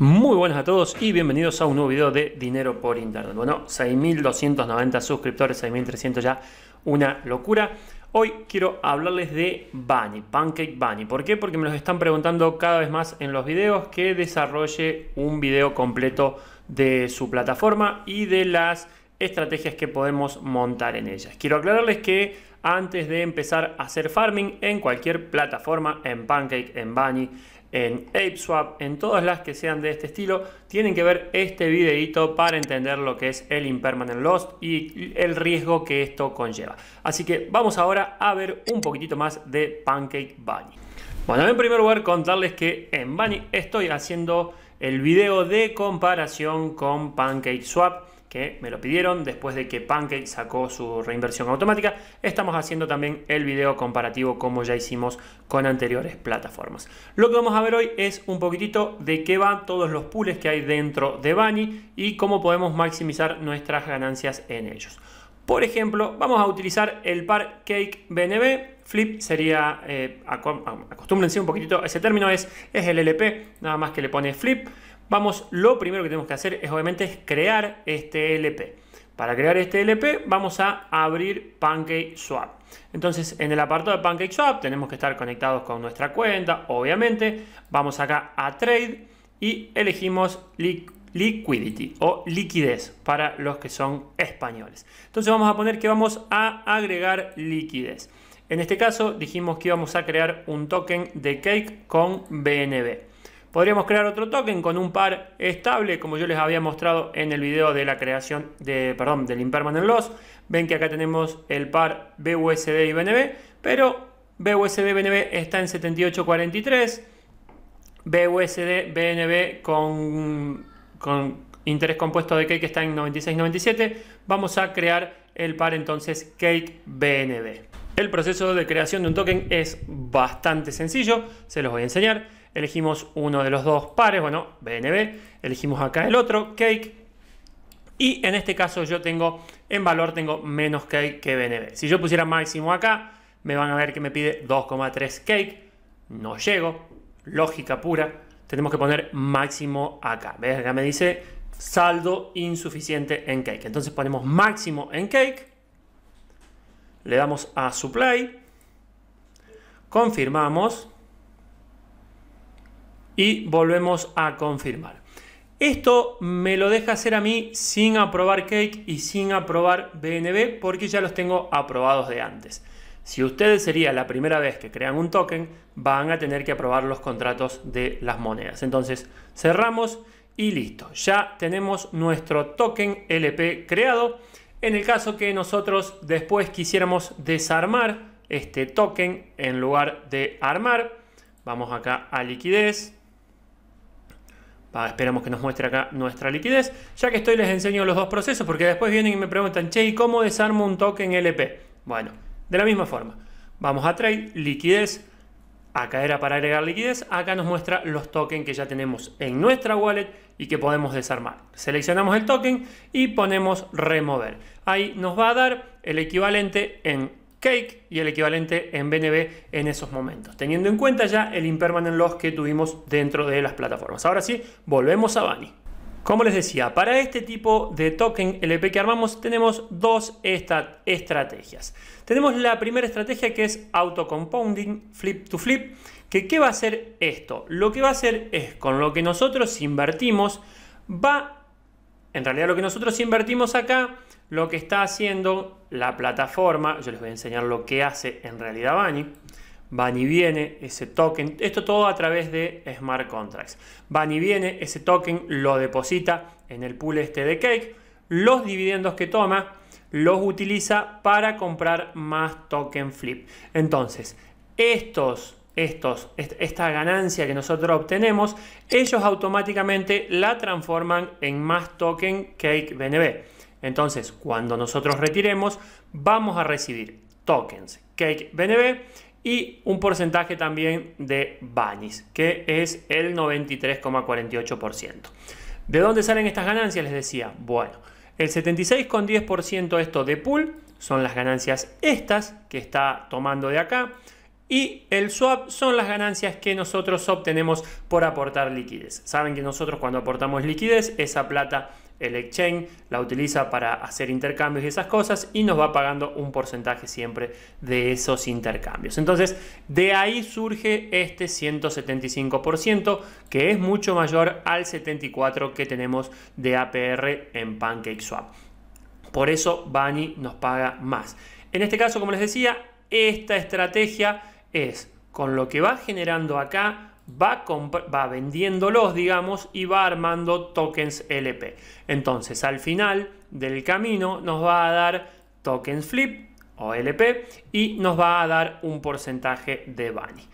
Muy buenas a todos y bienvenidos a un nuevo video de Dinero por Internet. Bueno, 6.290 suscriptores, 6.300 ya, una locura. Hoy quiero hablarles de Bunny, Pancake Bunny. ¿Por qué? Porque me los están preguntando cada vez más en los videos que desarrolle un video completo de su plataforma y de las estrategias que podemos montar en ellas. Quiero aclararles que antes de empezar a hacer farming en cualquier plataforma, en Pancake, en Bunny, en ApeSwap, en todas las que sean de este estilo, tienen que ver este videito para entender lo que es el impermanent Lost y el riesgo que esto conlleva. Así que vamos ahora a ver un poquitito más de Pancake Bunny. Bueno, en primer lugar contarles que en Bunny estoy haciendo el video de comparación con PancakeSwap que me lo pidieron después de que Pancake sacó su reinversión automática. Estamos haciendo también el video comparativo como ya hicimos con anteriores plataformas. Lo que vamos a ver hoy es un poquitito de qué van todos los pools que hay dentro de Bani y cómo podemos maximizar nuestras ganancias en ellos. Por ejemplo, vamos a utilizar el par Cake BNB. Flip sería, eh, acostúmbrense un poquitito, ese término es, es el LP, nada más que le pone flip vamos, lo primero que tenemos que hacer es obviamente crear este LP. Para crear este LP vamos a abrir PancakeSwap. Entonces en el apartado de PancakeSwap tenemos que estar conectados con nuestra cuenta, obviamente. Vamos acá a Trade y elegimos Liquidity o liquidez para los que son españoles. Entonces vamos a poner que vamos a agregar liquidez. En este caso dijimos que íbamos a crear un token de Cake con BNB. Podríamos crear otro token con un par estable, como yo les había mostrado en el video de la creación de, perdón, del impermanent loss. Ven que acá tenemos el par BUSD y BNB, pero BUSD BNB está en 78.43, BUSD BNB con, con interés compuesto de Cake está en 96.97. Vamos a crear el par entonces Cake BNB. El proceso de creación de un token es bastante sencillo, se los voy a enseñar elegimos uno de los dos pares, bueno, BNB, elegimos acá el otro, Cake, y en este caso yo tengo, en valor tengo menos Cake que BNB. Si yo pusiera máximo acá, me van a ver que me pide 2,3 Cake, no llego, lógica pura, tenemos que poner máximo acá, ¿ves? Acá me dice saldo insuficiente en Cake, entonces ponemos máximo en Cake, le damos a Supply, confirmamos, y volvemos a confirmar. Esto me lo deja hacer a mí sin aprobar Cake y sin aprobar BNB porque ya los tengo aprobados de antes. Si ustedes sería la primera vez que crean un token, van a tener que aprobar los contratos de las monedas. Entonces cerramos y listo. Ya tenemos nuestro token LP creado. En el caso que nosotros después quisiéramos desarmar este token en lugar de armar, vamos acá a liquidez, esperamos que nos muestre acá nuestra liquidez. Ya que estoy les enseño los dos procesos porque después vienen y me preguntan, che, ¿y cómo desarmo un token LP? Bueno, de la misma forma. Vamos a traer liquidez. Acá era para agregar liquidez. Acá nos muestra los tokens que ya tenemos en nuestra wallet y que podemos desarmar. Seleccionamos el token y ponemos remover. Ahí nos va a dar el equivalente en y el equivalente en BNB en esos momentos, teniendo en cuenta ya el impermanent loss que tuvimos dentro de las plataformas. Ahora sí, volvemos a Bani. Como les decía, para este tipo de token LP que armamos tenemos dos estrategias. Tenemos la primera estrategia que es auto-compounding, flip to flip, que ¿qué va a hacer esto? Lo que va a hacer es con lo que nosotros invertimos, va a... En realidad lo que nosotros invertimos acá, lo que está haciendo la plataforma, yo les voy a enseñar lo que hace en realidad Bani. Bani viene ese token, esto todo a través de smart contracts. Bani viene ese token, lo deposita en el pool este de Cake, los dividendos que toma los utiliza para comprar más token flip. Entonces, estos estos, esta ganancia que nosotros obtenemos, ellos automáticamente la transforman en más token Cake BNB. Entonces, cuando nosotros retiremos, vamos a recibir tokens Cake BNB y un porcentaje también de Banis, que es el 93,48%. ¿De dónde salen estas ganancias? Les decía, bueno, el 76,10% esto de pool son las ganancias estas que está tomando de acá. Y el swap son las ganancias que nosotros obtenemos por aportar liquidez. Saben que nosotros cuando aportamos liquidez, esa plata el exchange la utiliza para hacer intercambios y esas cosas y nos va pagando un porcentaje siempre de esos intercambios. Entonces, de ahí surge este 175% que es mucho mayor al 74% que tenemos de APR en PancakeSwap. Por eso Bani nos paga más. En este caso, como les decía, esta estrategia es con lo que va generando acá, va, va vendiéndolos, digamos, y va armando tokens LP. Entonces, al final del camino nos va a dar tokens flip o LP y nos va a dar un porcentaje de Bunny.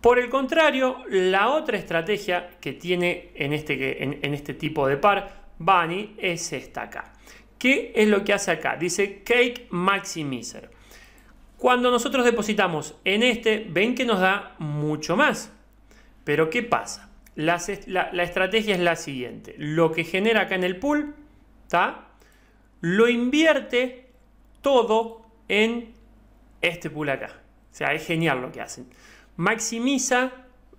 Por el contrario, la otra estrategia que tiene en este, en este tipo de par Bunny es esta acá. ¿Qué es lo que hace acá? Dice Cake Maximizer. Cuando nosotros depositamos en este, ven que nos da mucho más. Pero ¿qué pasa? La, estrategia es la siguiente. Lo que genera acá en el pool, lo invierte todo en este pool acá. O sea, es genial lo que hacen. Maximiza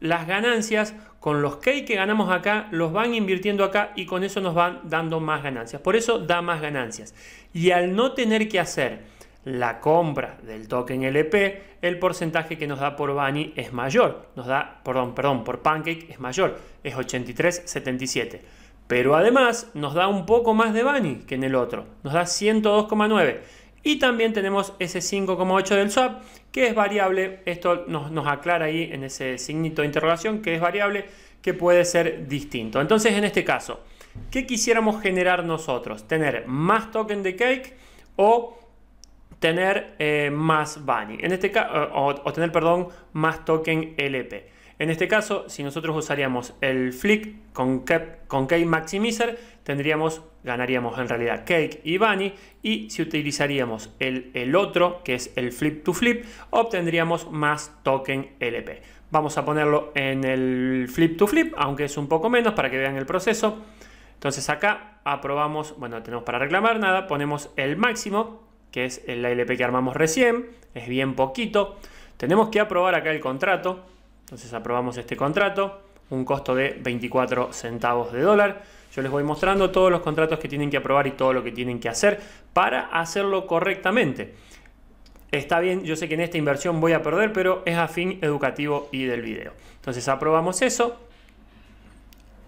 las ganancias con los K que ganamos acá, los van invirtiendo acá y con eso nos van dando más ganancias. Por eso da más ganancias. Y al no tener que hacer la compra del token LP, el porcentaje que nos da por Bani es mayor, nos da, perdón, perdón, por Pancake es mayor, es 83,77. Pero además nos da un poco más de Bani que en el otro, nos da 102,9. Y también tenemos ese 5,8 del swap, que es variable, esto nos, nos aclara ahí en ese signito de interrogación, que es variable, que puede ser distinto. Entonces, en este caso, ¿qué quisiéramos generar nosotros? ¿Tener más token de cake o tener eh, más Bunny, en este caso o, perdón, más token LP. En este caso, si nosotros usaríamos el flick con, con Cake Maximizer, tendríamos, ganaríamos en realidad Cake y Bunny. Y si utilizaríamos el, el otro, que es el Flip to Flip, obtendríamos más token LP. Vamos a ponerlo en el Flip to Flip, aunque es un poco menos para que vean el proceso. Entonces acá aprobamos, bueno, tenemos para reclamar nada, ponemos el máximo que es el ALP que armamos recién, es bien poquito. Tenemos que aprobar acá el contrato, entonces aprobamos este contrato, un costo de 24 centavos de dólar. Yo les voy mostrando todos los contratos que tienen que aprobar y todo lo que tienen que hacer para hacerlo correctamente. Está bien, yo sé que en esta inversión voy a perder, pero es a fin educativo y del video. Entonces aprobamos eso.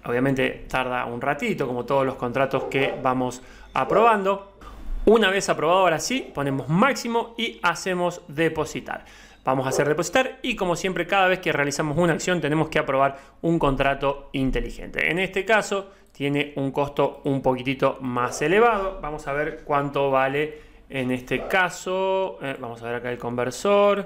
Obviamente tarda un ratito, como todos los contratos que vamos aprobando. Una vez aprobado, ahora sí, ponemos máximo y hacemos depositar. Vamos a hacer depositar y como siempre cada vez que realizamos una acción tenemos que aprobar un contrato inteligente. En este caso tiene un costo un poquitito más elevado. Vamos a ver cuánto vale en este caso. Eh, vamos a ver acá el conversor.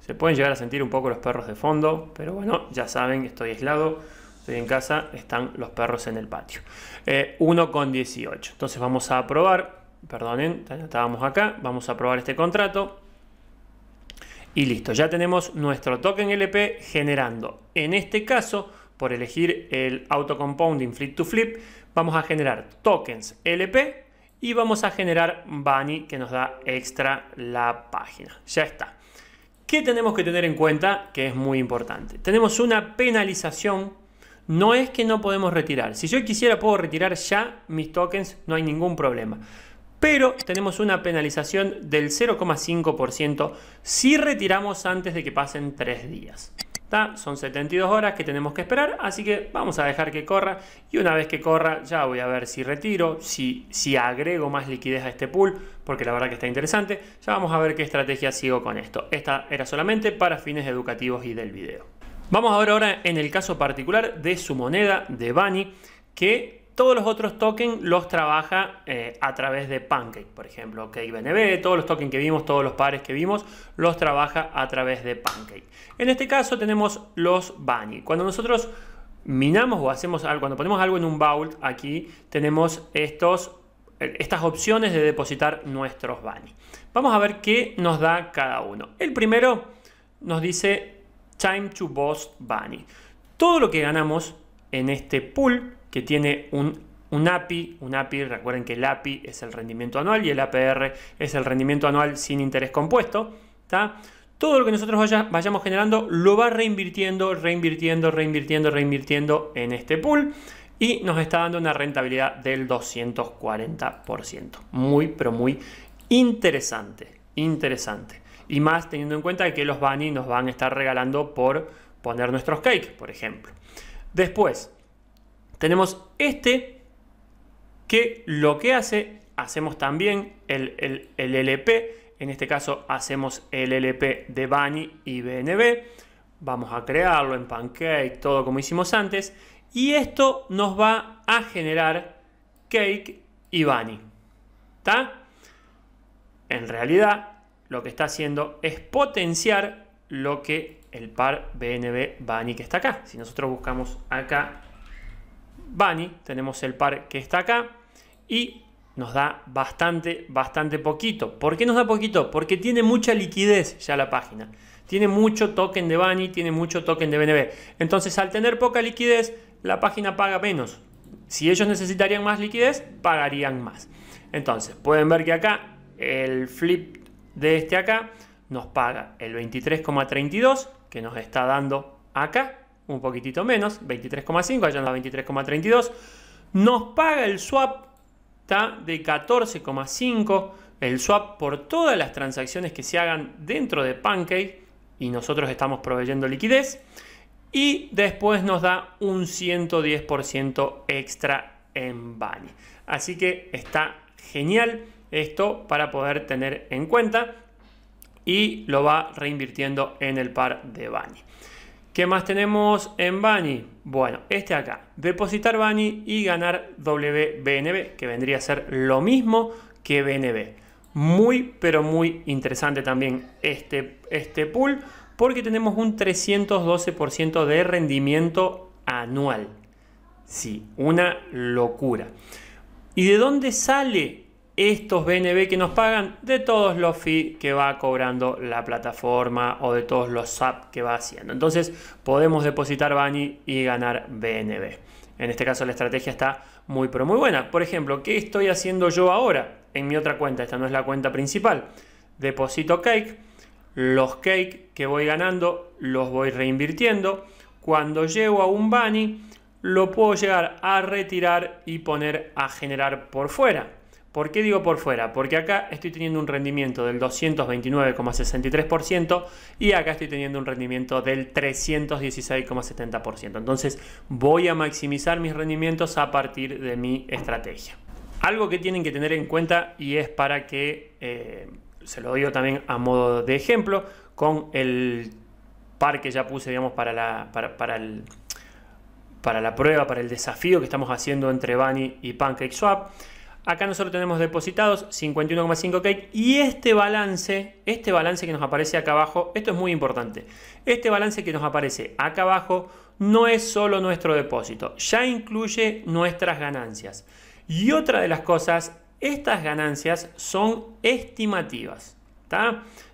Se pueden llegar a sentir un poco los perros de fondo, pero bueno, ya saben, estoy aislado estoy en casa, están los perros en el patio. 1,18. Eh, Entonces vamos a aprobar perdonen, estábamos acá, vamos a probar este contrato. Y listo, ya tenemos nuestro token LP generando. En este caso, por elegir el auto compounding flip to flip, vamos a generar tokens LP y vamos a generar Bunny que nos da extra la página. Ya está. ¿Qué tenemos que tener en cuenta? Que es muy importante. Tenemos una penalización. No es que no podemos retirar. Si yo quisiera puedo retirar ya mis tokens, no hay ningún problema pero tenemos una penalización del 0,5% si retiramos antes de que pasen 3 días. Son 72 horas que tenemos que esperar, así que vamos a dejar que corra y una vez que corra ya voy a ver si retiro, si, si agrego más liquidez a este pool, porque la verdad que está interesante. Ya vamos a ver qué estrategia sigo con esto. Esta era solamente para fines educativos y del video. Vamos a ver ahora en el caso particular de su moneda, de Bani, que todos los otros tokens los trabaja eh, a través de Pancake, por ejemplo, KBNB, todos los tokens que vimos, todos los pares que vimos, los trabaja a través de Pancake. En este caso tenemos los Bunny. Cuando nosotros minamos o hacemos algo, cuando ponemos algo en un vault, aquí tenemos estos, eh, estas opciones de depositar nuestros Bunny. Vamos a ver qué nos da cada uno. El primero nos dice Time to Boss Bunny. Todo lo que ganamos en este pool que tiene un, API. Un API, recuerden que el API es el rendimiento anual y el APR es el rendimiento anual sin interés compuesto. Todo lo que nosotros vayamos generando lo va reinvirtiendo, reinvirtiendo, reinvirtiendo, reinvirtiendo en este pool y nos está dando una rentabilidad del 240%. Muy, pero muy interesante, interesante. Y más teniendo en cuenta que los BANI nos van a estar regalando por poner nuestros cakes, por ejemplo. Después, tenemos este que lo que hace, hacemos también el, el, LP, en este caso hacemos el LP de bunny y BNB, vamos a crearlo en Pancake, todo como hicimos antes, y esto nos va a generar Cake y bunny ¿Está? En realidad lo que está haciendo es potenciar lo que el par BNB bunny que está acá. Si nosotros buscamos acá Bunny, tenemos el par que está acá y nos da bastante, bastante poquito. ¿Por qué nos da poquito? Porque tiene mucha liquidez ya la página. Tiene mucho token de Bunny, tiene mucho token de BNB. Entonces, al tener poca liquidez, la página paga menos. Si ellos necesitarían más liquidez, pagarían más. Entonces, pueden ver que acá el flip de este acá nos paga el 23,32 que nos está dando acá un poquitito menos, 23,5, allá anda 23,32. Nos paga el swap está de 14,5, el swap por todas las transacciones que se hagan dentro de Pancake y nosotros estamos proveyendo liquidez. Y después nos da un 110% extra en Bani. Así que está genial esto para poder tener en cuenta y lo va reinvirtiendo en el par de Bani. ¿Qué más tenemos en Bani? Bueno, este acá, depositar Bani y ganar WBNB, que vendría a ser lo mismo que BNB. Muy, pero muy interesante también este, este pool, porque tenemos un 312% de rendimiento anual. Sí, una locura. ¿Y de dónde sale estos BNB que nos pagan de todos los fees que va cobrando la plataforma o de todos los SAP que va haciendo. Entonces podemos depositar Bani y ganar BNB. En este caso la estrategia está muy pero muy buena. Por ejemplo, ¿qué estoy haciendo yo ahora en mi otra cuenta? Esta no es la cuenta principal. Deposito cake. Los cake que voy ganando los voy reinvirtiendo. Cuando llego a un Bani lo puedo llegar a retirar y poner a generar por fuera. ¿Por qué digo por fuera? Porque acá estoy teniendo un rendimiento del 229,63% y acá estoy teniendo un rendimiento del 316,70%. Entonces voy a maximizar mis rendimientos a partir de mi estrategia. Algo que tienen que tener en cuenta y es para que, eh, se lo digo también a modo de ejemplo, con el par que ya puse, digamos, para, la, para, para la prueba, para el desafío que estamos haciendo entre Bunny y PancakeSwap. Acá nosotros tenemos depositados 51,5K y este balance, este balance que nos aparece acá abajo, esto es muy importante. Este balance que nos aparece acá abajo no es solo nuestro depósito, ya incluye nuestras ganancias. Y otra de las cosas, estas ganancias son estimativas.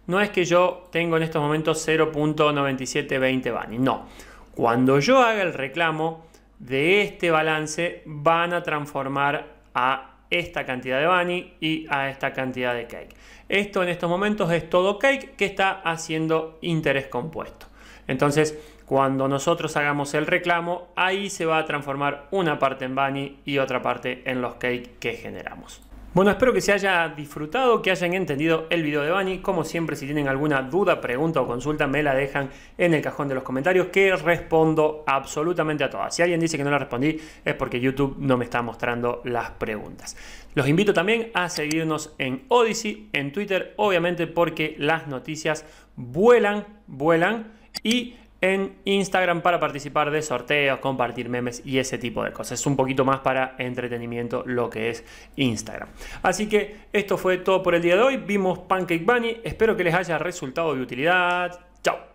No es que yo tengo en estos momentos 0.9720 BANI, no. Cuando yo haga el reclamo de este balance van a transformar a esta cantidad de bunny y a esta cantidad de cake. Esto en estos momentos es todo cake que está haciendo interés compuesto. Entonces, cuando nosotros hagamos el reclamo, ahí se va a transformar una parte en bunny y otra parte en los cake que generamos. Bueno, espero que se haya disfrutado, que hayan entendido el video de Bani. Como siempre, si tienen alguna duda, pregunta o consulta, me la dejan en el cajón de los comentarios, que respondo absolutamente a todas. Si alguien dice que no la respondí, es porque YouTube no me está mostrando las preguntas. Los invito también a seguirnos en Odyssey, en Twitter, obviamente porque las noticias vuelan, vuelan y en Instagram para participar de sorteos, compartir memes y ese tipo de cosas. Es un poquito más para entretenimiento lo que es Instagram. Así que esto fue todo por el día de hoy. Vimos Pancake Bunny. Espero que les haya resultado de utilidad. Chao.